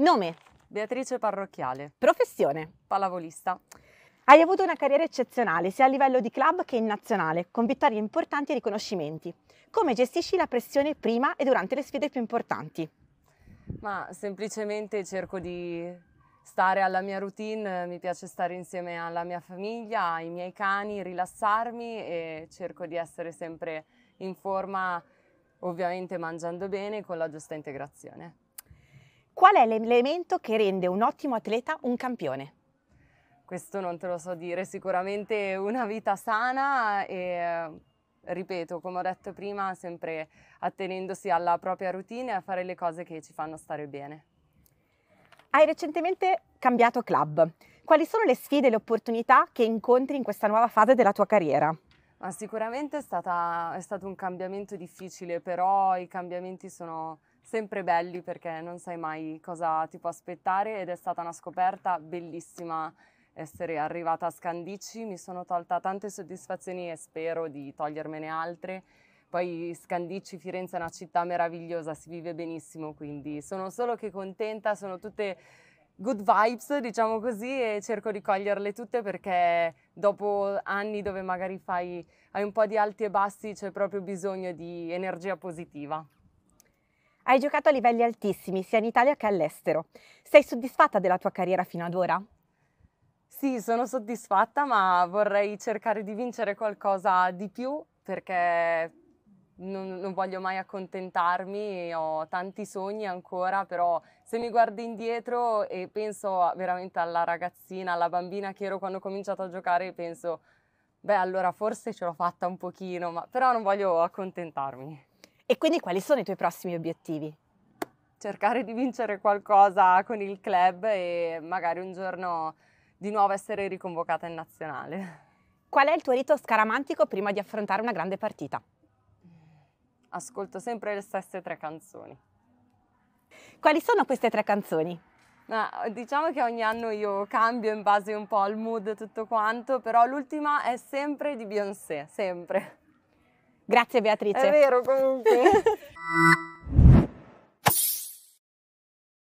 Nome? Beatrice Parrocchiale. Professione? Pallavolista. Hai avuto una carriera eccezionale sia a livello di club che in nazionale, con vittorie importanti e riconoscimenti. Come gestisci la pressione prima e durante le sfide più importanti? Ma semplicemente cerco di stare alla mia routine, mi piace stare insieme alla mia famiglia, ai miei cani, rilassarmi e cerco di essere sempre in forma, ovviamente mangiando bene e con la giusta integrazione. Qual è l'elemento che rende un ottimo atleta un campione? Questo non te lo so dire, sicuramente una vita sana e eh, ripeto, come ho detto prima, sempre attenendosi alla propria routine e a fare le cose che ci fanno stare bene. Hai recentemente cambiato club. Quali sono le sfide e le opportunità che incontri in questa nuova fase della tua carriera? Ma sicuramente è, stata, è stato un cambiamento difficile, però i cambiamenti sono, sempre belli perché non sai mai cosa ti può aspettare ed è stata una scoperta bellissima essere arrivata a Scandicci, mi sono tolta tante soddisfazioni e spero di togliermene altre. Poi Scandicci, Firenze è una città meravigliosa, si vive benissimo, quindi sono solo che contenta, sono tutte good vibes, diciamo così, e cerco di coglierle tutte perché dopo anni dove magari fai, hai un po' di alti e bassi c'è proprio bisogno di energia positiva. Hai giocato a livelli altissimi sia in Italia che all'estero. Sei soddisfatta della tua carriera fino ad ora? Sì, sono soddisfatta, ma vorrei cercare di vincere qualcosa di più perché non, non, voglio mai accontentarmi, ho tanti sogni ancora, però se mi guardo indietro e penso veramente alla ragazzina, alla bambina che ero quando ho cominciato a giocare, penso, beh allora forse ce l'ho fatta un pochino, ma, però non voglio accontentarmi. E quindi quali sono i tuoi prossimi obiettivi? Cercare di vincere qualcosa con il club e magari un giorno di nuovo essere riconvocata in nazionale. Qual è il tuo rito scaramantico prima di affrontare una grande partita? Ascolto sempre le stesse tre canzoni. Quali sono queste tre canzoni? Ah, diciamo che ogni anno io cambio in base un po' al mood e tutto quanto, però l'ultima è sempre di Beyoncé, sempre. Grazie Beatrice. È vero comunque.